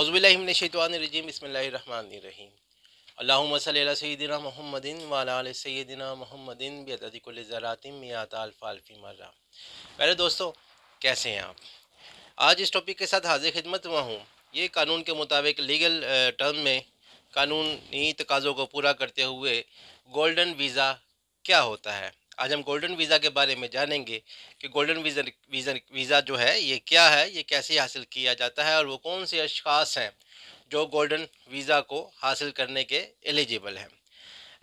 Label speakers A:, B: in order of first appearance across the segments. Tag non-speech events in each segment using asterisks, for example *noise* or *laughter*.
A: अज़बिल्लिमिनशैतवानरजीम बसमीम अल्लाम सैदिना महमदिन वाल सैदिना महमदिन बेददिकरातिम मियाताफ़ालफ़ी मर्रा पहले दोस्तों कैसे हैं आप आज इस टॉपिक के साथ हाजिर खिदमत हुआ हूँ ये कानून के मुताबिक लीगल टर्म में कानूनी तकाज़ों को पूरा करते हुए गोल्डन वीज़ा क्या होता है आज हम गोल्डन वीज़ा के बारे में जानेंगे कि गोल्डन वीज़ा वीज़ा वीज़ा जो है ये क्या है ये कैसे हासिल किया जाता है और वो कौन से अशास हैं जो गोल्डन वीज़ा को हासिल करने के एलिजिबल हैं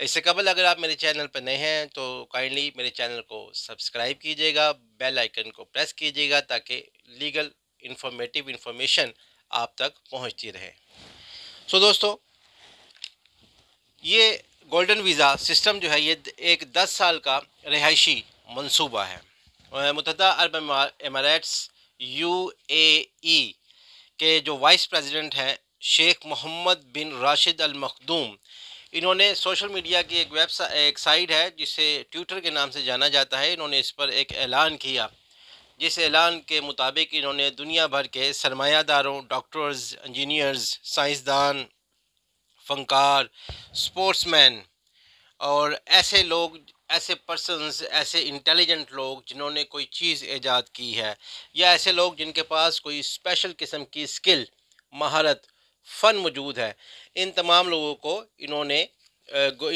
A: इससे कबल अगर आप मेरे चैनल पर नए हैं तो काइंडली मेरे चैनल को सब्सक्राइब कीजिएगा बेल आइकन को प्रेस कीजिएगा ताकि लीगल इन्फॉर्मेटिव इन्फॉर्मेशन आप तक पहुंचती रहे सो so, दोस्तों ये गोल्डन वीज़ा सिस्टम जो है ये एक दस साल का रिहायशी मनसूबा है मुतद अरब एमरेट्स यू ए ई के जो वाइस प्रेसिडेंट हैं शेख मोहम्मद बिन राशिद अल मखदूम इन्होंने सोशल मीडिया की एक वेबसा एक साइट है जिसे ट्विटर के नाम से जाना जाता है इन्होंने इस पर एक ऐलान किया जिस ऐलान के मुताबिक इन्होंने दुनिया भर के सरमायादारों डॉक्टर्स इंजीनियर्स साइंसदान फनकार स्पोर्ट्समैन और ऐसे लोग ऐसे पर्सनस ऐसे इंटेलिजेंट लोग जिन्होंने कोई चीज़ ईजाद की है या ऐसे लोग जिनके पास कोई स्पेशल किस्म की स्किल महारत फ़न मौजूद है इन तमाम लोगों को इन्होंने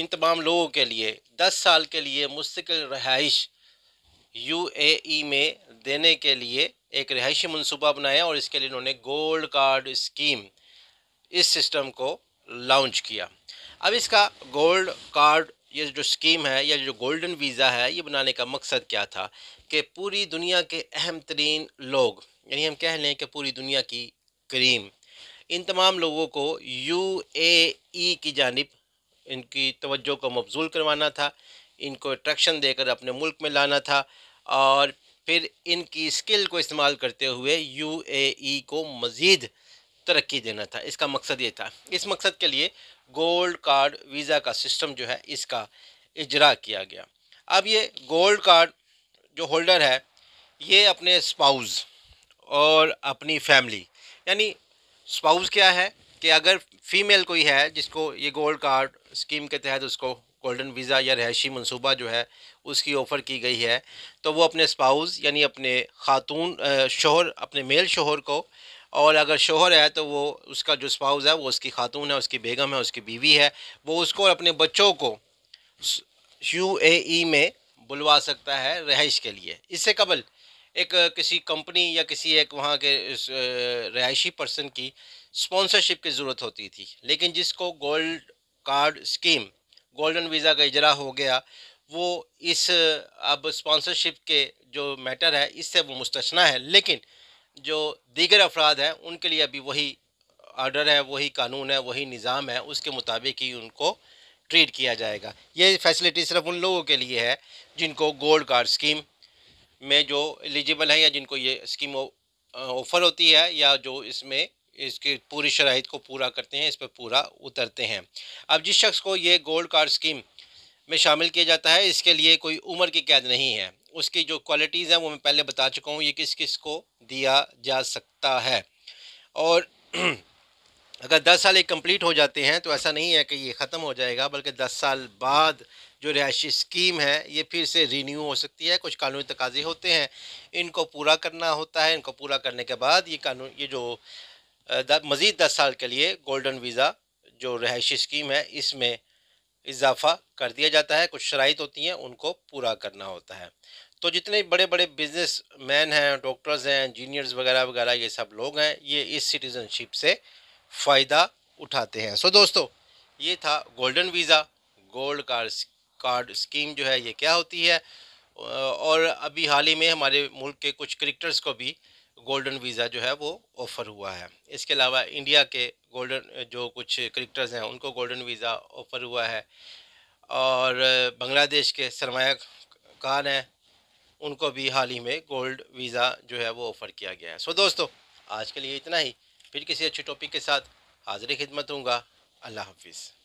A: इन तमाम लोगों के लिए दस साल के लिए मुस्तकिल रहाइश यूएई e में देने के लिए एक रिहायशी मनसूबा बनाया और इसके लिए इन्होंने गोल्ड कार्ड स्कीम इस सिस्टम को लॉन्च किया अब इसका गोल्ड कार्ड ये जो स्कीम है या जो गोल्डन वीज़ा है ये बनाने का मकसद क्या था कि पूरी दुनिया के अहम तरीन लोग यानी हम कह लें कि पूरी दुनिया की करीम इन तमाम लोगों को यू ए ई की जानब इनकी तवज्जो को मबजूल करवाना था इनको अट्रैक्शन देकर अपने मुल्क में लाना था और फिर इनकी स्किल को इस्तेमाल करते हुए यू ए ई को मज़ीद तरक्की देना था इसका मकसद ये था इस मकसद के लिए गोल्ड कार्ड वीज़ा का सिस्टम जो है इसका इजरा किया गया अब ये गोल्ड कार्ड जो होल्डर है ये अपने स्पाउस और अपनी फैमिली यानी स्पाउस क्या है कि अगर फीमेल कोई है जिसको ये गोल्ड कार्ड स्कीम के तहत उसको गोल्डन वीज़ा या रहायशी मनसूबा जो है उसकी ऑफ़र की गई है तो वो अपने स्पाउस यानी अपने ख़ातून शोहर अपने मेल शोहर को और अगर शोहर है तो वो उसका जो स्पाउस है वो उसकी खातून है उसकी बेगम है उसकी बीवी है वो उसको और अपने बच्चों को यू ए ई में बुलवा सकता है रहाइश के लिए इससे कबल एक किसी कंपनी या किसी एक वहाँ के रहायशी पर्सन की स्पॉन्सरशिप की ज़रूरत होती थी लेकिन जिसको gold card scheme golden visa का इजरा हो गया वो इस अब स्पॉन्सरशिप के जो मैटर है इससे वो मुस्तना है लेकिन जो दीगर अफराद हैं उनके लिए अभी वही आर्डर है वही कानून है वही निज़ाम है उसके मुताबिक ही उनको ट्रीट किया जाएगा ये फैसिलिटी सिर्फ उन लोगों के लिए है जिनको गोल्ड कार्ड स्कीम में जो एलिजिबल है या जिनको ये स्कीम ऑफर uh, होती है या जो इसमें इसकी पूरी शराइ को पूरा करते हैं इस पर पूरा उतरते हैं अब जिस शख्स को ये गोल्ड कार्ड स्कीम में शामिल किया जाता है इसके लिए कोई उम्र की कैद नहीं है उसकी जो क्वालिटीज़ हैं वो मैं पहले बता चुका हूँ ये किस किस को दिया जा सकता है और *clears throat* अगर दस साल एक कम्प्लीट हो जाते हैं तो ऐसा नहीं है कि ये ख़त्म हो जाएगा बल्कि दस साल बाद जो रिहायशी स्कीम है ये फिर से रीन्यू हो सकती है कुछ कानूनी तकाजे होते हैं इनको पूरा करना होता है इनको पूरा करने के बाद ये कानून ये जो मज़ीद दस साल के लिए गोल्डन वीज़ा जो रिहायशी स्कीम है इसमें इजाफा कर दिया जाता है कुछ शराइ तो होती हैं उनको पूरा करना होता है तो जितने बड़े बड़े बिजनेस मैन हैं डॉक्टर्स हैं इंजीनियर्स वगैरह वगैरह ये सब लोग हैं ये इस सिटीज़नशिप से फ़ायदा उठाते हैं सो दोस्तों ये था golden visa gold card card scheme जो है ये क्या होती है और अभी हाल ही में हमारे मुल्क के कुछ क्रिकेटर्स को भी गोल्डन वीज़ा जो है वो ऑफ़र हुआ है इसके अलावा इंडिया के गोल्डन जो कुछ क्रिकेटर्स हैं उनको गोल्डन वीज़ा ऑफ़र हुआ है और बांग्लादेश के सरमाकार हैं उनको भी हाल ही में गोल्ड वीज़ा जो है वो ऑफ़र किया गया है सो दोस्तों आज के लिए इतना ही फिर किसी अच्छे टॉपिक के साथ हाजिर खिदमत हूँगा अल्लाह हाफिज़